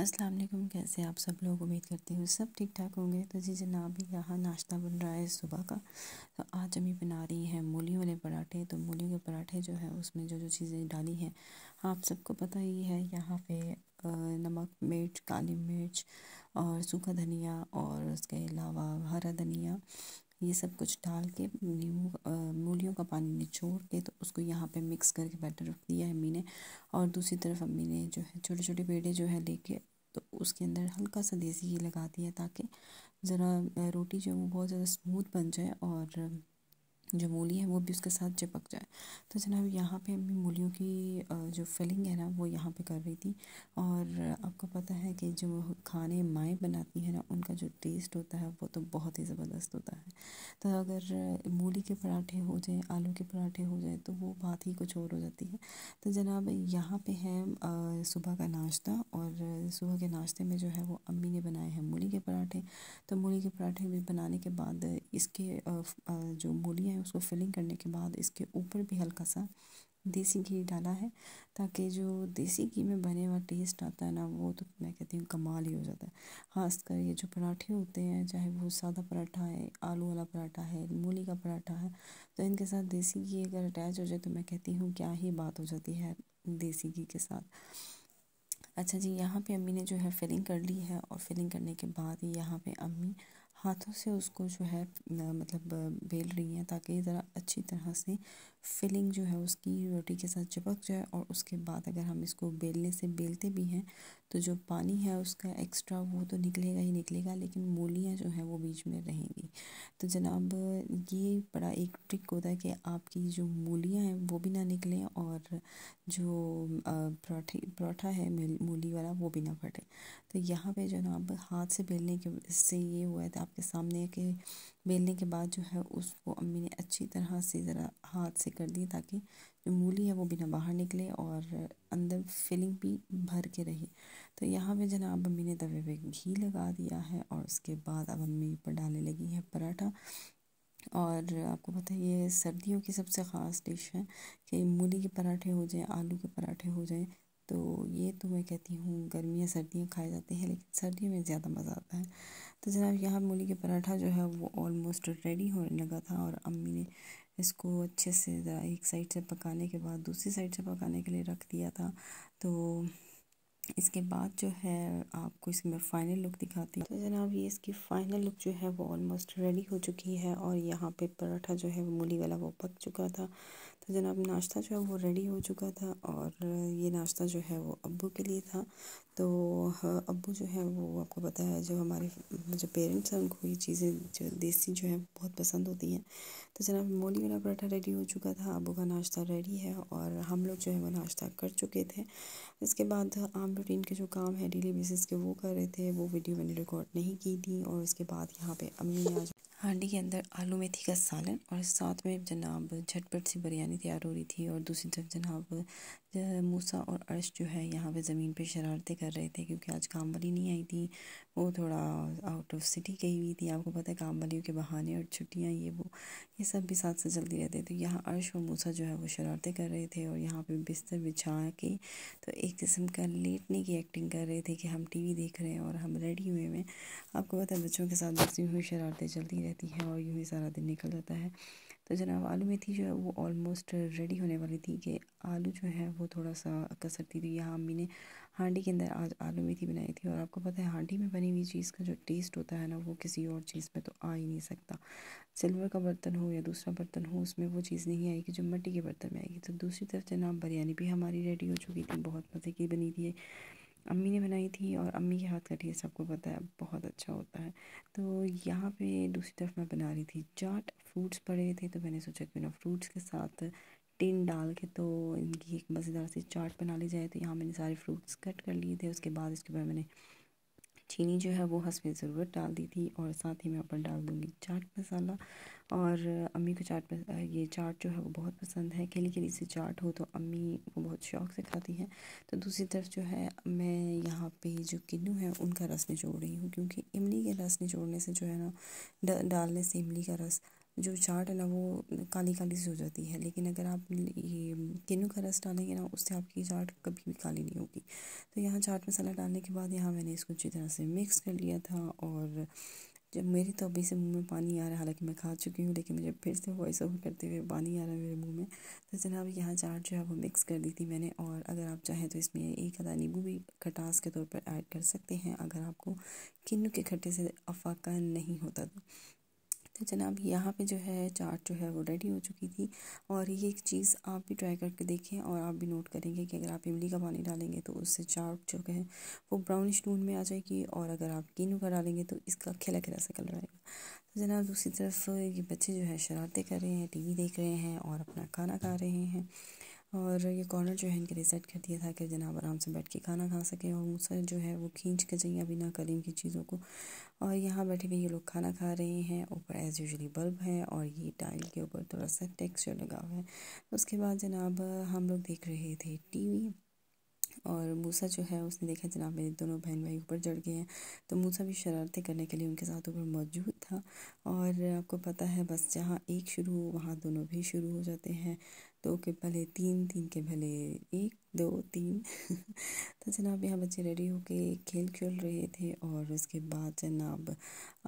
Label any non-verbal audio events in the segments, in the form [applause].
अस्सलाम वालेकुम कैसे आप सब लोग उम्मीद करती हूँ सब ठीक ठाक होंगे तो जी जनाब यहाँ नाश्ता बन रहा है सुबह का तो आज अभी बना रही हैं मूली वाले पराठे तो मूली के पराठे जो है उसमें जो जो चीज़ें डाली हैं आप सबको पता ही है यहाँ पे नमक मिर्च काली मिर्च और सूखा धनिया और उसके अलावा हरा धनिया ये सब कुछ डाल के नींबू मूलियों का पानी निचोड़ के तो उसको यहाँ पे मिक्स करके बैटर रख दिया है अम्मी ने और दूसरी तरफ अम्मी ने जो है छोटे छोटे पेड़े जो है लेके तो उसके अंदर हल्का सा देसी घी लगा दिया ताकि ज़रा रोटी जो है वो बहुत ज़्यादा स्मूथ बन जाए और जो मूली है वो भी उसके साथ चिपक जाए तो जनाब यहाँ पे मैं मूलियों की जो फिलिंग है ना वो यहाँ पे कर रही थी और आपको पता है कि जो खाने माएँ बनाती हैं ना उनका जो टेस्ट होता है वो तो बहुत ही ज़बरदस्त होता है तो अगर मूली के पराठे हो जाए आलू के पराठे हो जाए तो वो बात ही कुछ और हो जाती है तो जनाब यहाँ पे है सुबह का नाश्ता और सुबह के नाश्ते में जो है वो अम्मी ने बनाए हैं मूली के पराठे तो मूली के पराठे भी बनाने के बाद इसके जो मूलियाँ उसको फिलिंग करने के बाद इसके ऊपर भी हल्का सा देसी घी डाला है ताकि जो देसी घी में बने हुआ टेस्ट आता है ना वो तो मैं कहती हूँ कमाल ही हो जाता है ख़ासकर ये जो पराठे होते हैं चाहे वो सादा पराठा है आलू वाला पराठा है मूली का पराठा है तो इनके साथ देसी घी अगर अटैच हो जाए तो मैं कहती हूँ क्या ही बात हो जाती है देसी घी के साथ अच्छा जी यहाँ पे अम्मी ने जो है फिलिंग कर ली है और फिलिंग करने के बाद यहाँ पे अम्मी हाथों से उसको जो है मतलब बेल रही हैं ताकि ज़रा अच्छी तरह से फिलिंग जो है उसकी रोटी के साथ चिपक जाए और उसके बाद अगर हम इसको बेलने से बेलते भी हैं तो जो पानी है उसका एक्स्ट्रा वो तो निकलेगा ही निकलेगा लेकिन मूलियाँ जो हैं वो बीच में रहेंगी तो जनाब ये बड़ा एक ट्रिक होता है कि आपकी जो मूलियाँ हैं वो भी ना निकलें और जो पराठे पराठा है मूली वाला वो भी ना फटे तो यहाँ पे जनाब हाथ से बेलने के इससे ये हुआ था आपके सामने के बेलने के बाद जो है उसको अम्मी ने अच्छी तरह से ज़रा हाथ से कर दी ताकि जो मूली है वो बिना बाहर निकले और अंदर फिलिंग भी भर के रही तो यहाँ पे जनाब अम्मी ने तवे पे घी लगा दिया है और उसके बाद अब अम्मी पर डालने लगी है पराठा और आपको पता है ये सर्दियों की सबसे ख़ास डिश है कि मूली के पराठे हो जाएं आलू के पराठे हो जाएं तो ये तो मैं कहती हूँ गर्मियाँ सर्दियाँ खाए जाते हैं लेकिन सर्दियों में ज़्यादा मज़ा आता है तो जनाब यहाँ मूली के पराठा जो है वो ऑलमोस्ट रेडी होने लगा था और अम्मी ने इसको अच्छे से ज़रा एक साइड से पकाने के बाद दूसरी साइड से पकाने के लिए रख दिया था तो इसके बाद जो है आपको इसमें फाइनल लुक दिखाती हूँ तो जनाब ये इसकी फाइनल लुक जो है वो ऑलमोस्ट रेडी हो चुकी है और यहाँ पे पराठा जो है वो मूली वाला वो पक चुका था तो जनाब नाश्ता जो है वो रेडी हो चुका था और ये नाश्ता जो है वो अबू के लिए था तो हाँ, अबू जो है वो आपको पता है जो हमारे जो पेरेंट्स हैं उनको ये चीज़ें जो देसी जो है बहुत पसंद होती हैं तो जनाब मोली वाला पराठा रेडी हो चुका था अबू का नाश्ता रेडी है और हम लोग जो है वो नाश्ता कर चुके थे इसके बाद आम रूटीन के जो काम है डेली बेसिस के वो कर रहे थे वो वीडियो मैंने रिकॉर्ड नहीं की थी और उसके बाद यहाँ पर अम्मी आज हांडी के अंदर आलू मेथी का सालन और साथ में जनाब झटपट सी बिरयानी तैयार हो रही थी और दूसरी तरफ जनाब मूसा और अर्श जो है यहाँ पे ज़मीन पे शरारतें कर रहे थे क्योंकि आज काम वाली नहीं आई थी वो थोड़ा आउट ऑफ सिटी गई हुई थी आपको पता है काम वालियों के बहाने और छुट्टियाँ ये वो ये सब भी साथ से चलती रहते तो यहाँ अर्श और मूसा जो है वो शरारतें कर रहे थे और यहाँ पे बिस्तर बिछा के तो एक किस्म का लेटने की एक्टिंग कर रहे थे कि हम टी वी देख रहे हैं और हम रेडी हुए हैं आपको पता है बच्चों के साथ बसी हुई शरारतें चलती रहती हैं और यूँ ही सारा दिन निकल जाता है तो जनाब आलू मेथी जो है वो ऑलमोस्ट रेडी होने वाली थी कि आलू जो है वो थोड़ा सा कसरती थी यहाँ अम्मी ने हांडी के अंदर आज आलू मेथी बनाई थी और आपको पता है हांडी में बनी हुई चीज़ का जो टेस्ट होता है ना वो किसी और चीज़ में तो आ ही नहीं सकता सिल्वर का बर्तन हो या दूसरा बर्तन हो उसमें वो चीज़ नहीं आएगी जो मट्टी के बर्तन में आएगी तो दूसरी तरफ जनाब बिरयानी भी हमारी रेडी हो चुकी थी बहुत मज़े की बनी थी अम्मी ने बनाई थी और अम्मी के हाथ का टेस्ट सबको पता है बहुत अच्छा होता है तो यहाँ पे दूसरी तरफ मैं बना रही थी चाट फ्रूट्स पड़े थे तो मैंने सोचा क्यों ना फ्रूट्स के साथ टिन डाल के तो इनकी एक मज़ेदार सी चाट बना ली जाए तो यहाँ मैंने सारे फ्रूट्स कट कर लिए थे उसके बाद इसके बाद मैंने चीनी जो है वो हंसवे ज़रूरत डाल दी थी और साथ ही मैं ऊपर डाल दूँगी चाट मसाला और अम्मी को चाट ये चाट जो है वो बहुत पसंद है खिली केली से चाट हो तो अम्मी वो बहुत शौक से खाती हैं तो दूसरी तरफ जो है मैं यहाँ पे जो किन्नू है उनका रस निचोड़ रही हूँ क्योंकि इमली के रस निचोड़ने से जो है ना डालने से इमली का रस जो चाट है ना वो काली काली सी हो जाती है लेकिन अगर आप ये किन्नू का रस डालेंगे ना उससे आपकी चाट कभी भी काली नहीं होगी तो यहाँ चाट मसाला डालने के बाद यहाँ मैंने इसको अच्छी तरह से मिक्स कर लिया था और जब मेरी तो अभी से मुंह में पानी आ रहा है हालांकि मैं खा चुकी हूँ लेकिन मुझे फिर से वॉइस ओवर करते हुए पानी आ रहा है मेरे मुंह में तो जनाब यहाँ चाट जो है वो मिक्स कर दी थी मैंने और अगर आप चाहें तो इसमें एक आधा नींबू भी खटास के तौर पर ऐड कर सकते हैं अगर आपको किन्नू के खट्टे से अफाका नहीं होता तो तो जनाब यहाँ पे जो है चाट जो है वो रेडी हो चुकी थी और ये एक चीज़ आप भी ट्राई करके देखें और आप भी नोट करेंगे कि अगर आप इमली का पानी डालेंगे तो उससे चाट जो है वो ब्राउनिश नून में आ जाएगी और अगर आप कीनू का डालेंगे तो इसका खिला खिला सा कलर आएगा तो जनाब दूसरी तरफ ये बच्चे जो है शरारतें कर रहे हैं टी देख रहे हैं और अपना खाना खा रहे हैं और ये कॉर्नर जो है इनके रिसेट कर दिया था कि जनाब आराम से बैठ के खाना खा सकें और मूसा जो है वो खींच के जाइए अभी ना करीम की चीज़ों को और यहाँ बैठे हुए ये लोग खाना खा रहे हैं ऊपर एज़ यूजली बल्ब है और ये टाइल के ऊपर थोड़ा सा टेक्सचर लगा हुआ है उसके बाद जनाब हम लोग देख रहे थे टी और मूसा जो है उसने देखा जनाब मेरे दोनों बहन भाई ऊपर चढ़ गए हैं तो मूसा भी शरारतें करने के लिए उनके साथ ऊपर मौजूद था और आपको पता है बस जहाँ एक शुरू हो वहाँ दोनों भी शुरू हो जाते हैं दो के भले तीन तीन के भले एक दो तीन [laughs] तो जनाब यहाँ बच्चे रेडी होके खेल खेल रहे थे और उसके बाद जनाब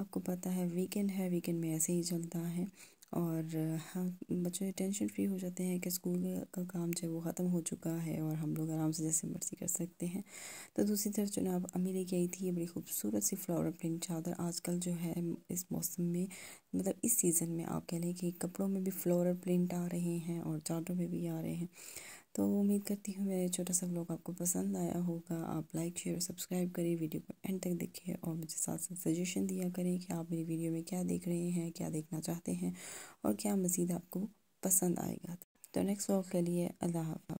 आपको पता है वीकेंड है वीकेंड में ऐसे ही चलता है और हम हाँ, बच्चे टेंशन फ्री हो जाते हैं कि स्कूल का काम जो है वो ख़त्म हो चुका है और हम लोग आराम से जैसे मर्जी कर सकते हैं तो दूसरी तरफ ना अम्मी लेके आई थी ये बड़ी खूबसूरत सी फ्लावर प्रिंट चादर आजकल जो है इस मौसम में मतलब इस सीज़न में आप कह लें कि कपड़ों में भी फ्लोर प्रिंट आ रहे हैं और चादरों में भी आ रहे हैं तो उम्मीद करती हूँ मेरा छोटा सा ब्लॉग आपको पसंद आया होगा आप लाइक शेयर सब्सक्राइब करें वीडियो को एंड तक देखिए और मुझे साथ साथ सजेशन दिया करें कि आप मेरी वीडियो में क्या देख रहे हैं क्या देखना चाहते हैं और क्या मज़ीद आपको पसंद आएगा तो नेक्स्ट ब्लॉग के लिए अल्लाह